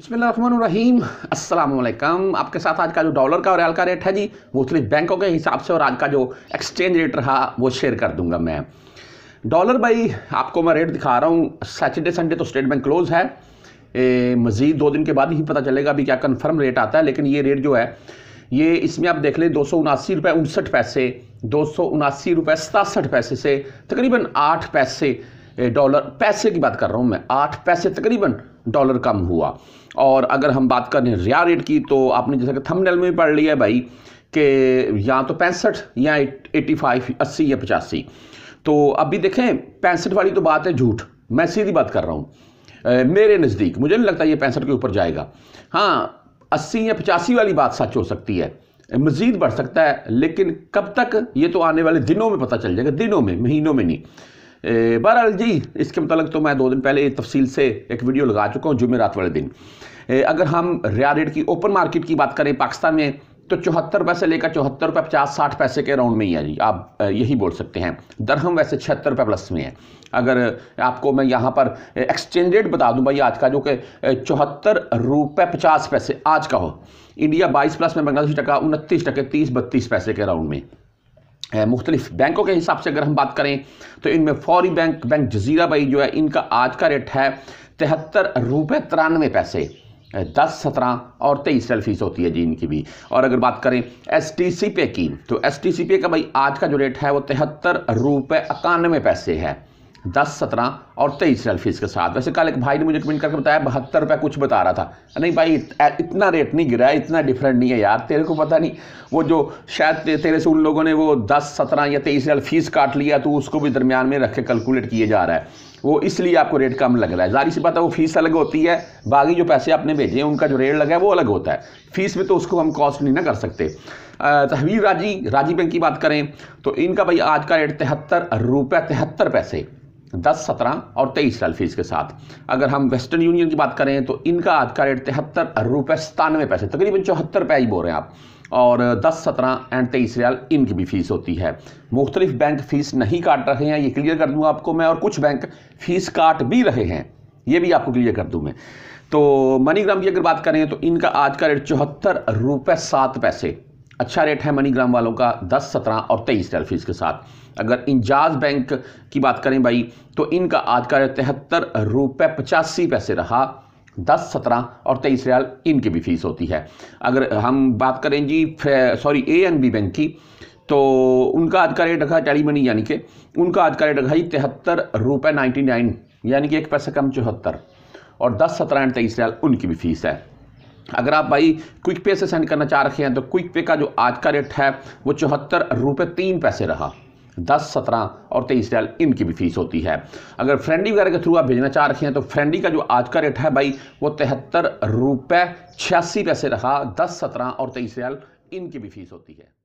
अस्सलाम अल्लाम आपके साथ आज का जो डॉलर का और रियाल का रेट है जी वो सिर्फ बैंकों के हिसाब से और आज का जो एक्सचेंज रेट रहा वो शेयर कर दूंगा मैं डॉलर भाई आपको मैं रेट दिखा रहा हूँ सैटरडे संडे तो स्टेट बैंक क्लोज है मज़ीद दो दिन के बाद ही पता चलेगा अभी क्या कन्फर्म रेट आता है लेकिन ये रेट जो है ये इसमें आप देख लें दो सौ उनासी रुपये उनसठ पैसे दो सौ उनासी रुपये सतासठ पैसे से तकरीबन आठ पैसे डॉलर पैसे की बात कर रहा हूँ मैं आठ पैसे तकरीबन डॉलर कम हुआ और अगर हम बात करें रिया रेट की तो आपने जैसा कि थंबनेल में भी पढ़ लिया है भाई कि या तो पैंसठ या एट्टी फाइव अस्सी या पचासी तो अभी देखें पैंसठ वाली तो बात है झूठ मैं सीधी बात कर रहा हूँ मेरे नज़दीक मुझे नहीं लगता ये पैंसठ के ऊपर जाएगा हाँ अस्सी या पचासी वाली बात सच हो सकती है मज़ीद बढ़ सकता है लेकिन कब तक ये तो आने वाले दिनों में पता चल जाएगा दिनों में महीनों में नहीं बहरहाल जी इसके मतलब तो मैं दो दिन पहले तफसील से एक वीडियो लगा चुका हूँ जुमेरात वाले दिन अगर हम रिया रेट की ओपन मार्केट की बात करें पाकिस्तान में तो चौहत्तर पैसे लेकर चौहत्तर रुपये पचास साठ पैसे के राउंड में ही है जी आप यही बोल सकते हैं दरहम वैसे छिहत्तर रुपये प्लस में है अगर आपको मैं यहाँ पर एक्सचेंज रेट बता दूँ भाई आज का जो कि चौहत्तर रुपये पचास पैसे आज का हो इंडिया बाईस प्लस में बंगलादेश टका उनतीस टके तीस बत्तीस पैसे के राउंड में मुख्तलिफ बैंकों के हिसाब से अगर हम बात करें तो इनमें फौरी बैंक बैंक जजीरा भाई जो है इनका आज का रेट है तिहत्तर रुपये तिरानवे पैसे दस सत्रह और तेईस रेल फीस होती है जी इनकी भी और अगर बात करें एस टी सी पे की तो एस टी सी पे का भाई आज का जो रेट है वो तिहत्तर रुपये इक्यानवे पैसे है दस सत्रह और तेईस सेल्फीज़ के साथ वैसे कल एक भाई ने मुझे कमेंट करके बताया बहत्तर रुपये कुछ बता रहा था नहीं भाई इतना रेट नहीं गिरा है इतना डिफरेंट नहीं है यार तेरे को पता नहीं वो जो शायद तेरे से उन लोगों ने वो दस सत्रह या तेईस रियल फीस काट लिया तो उसको भी दरमियान में रख के कैलकुलेट किया जा रहा है वो इसलिए आपको रेट कम लग रहा है जारी सी बात है वो फीस अलग होती है बाकी जो पैसे आपने भेजे हैं उनका जो रेट लगा है वो अलग होता है फीस में तो उसको हम कॉस्ट नहीं ना कर सकते तहवीर राजी राजी बैंक की बात करें तो इनका भाई आज का रेट तिहत्तर रुपये तिहत्तर पैसे दस सत्रह और तेईस साल फीस के साथ अगर हम वेस्टर्न यूनियन की बात करें तो इनका आज का रेट तिहत्तर रुपये सतानवे पैसे तकरीबन चौहत्तर रुपये ही बोल रहे हैं आप और 10, सत्रह एंड तेईस रियाल इनकी भी फ़ीस होती है मुख्तलिफ बैंक फ़ीस नहीं काट रहे हैं ये क्लियर कर दूँ आपको मैं और कुछ बैंक फ़ीस काट भी रहे हैं ये भी आपको क्लियर कर दूँ मैं तो मनीग्राम की अगर बात करें तो इनका आज का रेट चौहत्तर रुपये सात पैसे अच्छा रेट है मनीग्राम वालों का दस सत्रह और तेईस डेल फीस के साथ अगर इंजाज बैंक की बात करें भाई तो इनका आज का रेट तिहत्तर रुपये पचासी पैसे रहा दस सत्रह और तेईस रियाल इनकी भी फीस होती है अगर हम बात करें जी sorry A N B bank की तो उनका आज का रेट रखा टैली मनी यानी कि उनका आज का रेट रखा जी तिहत्तर रुपये नाइन्टी नाइन यानी कि एक पैसा कम चौहत्तर और दस सत्रह एंड तेईस रियाल उनकी भी फीस है अगर आप भाई क्विक पे से सेंड करना चाह रखे हैं तो क्विक पे का जो आज का रेट है वो चौहत्तर रुपये तीन पैसे रहा दस सत्रह और तेईस रियाल इनकी भी फीस होती है अगर फ्रेंडी वगैरह के थ्रू आप भेजना चाह रहे हैं तो फ्रेंडी का जो आज का रेट है भाई वो तिहत्तर रुपये छियासी पैसे रहा दस सत्रह और तेईस रियाल इनकी भी फीस होती है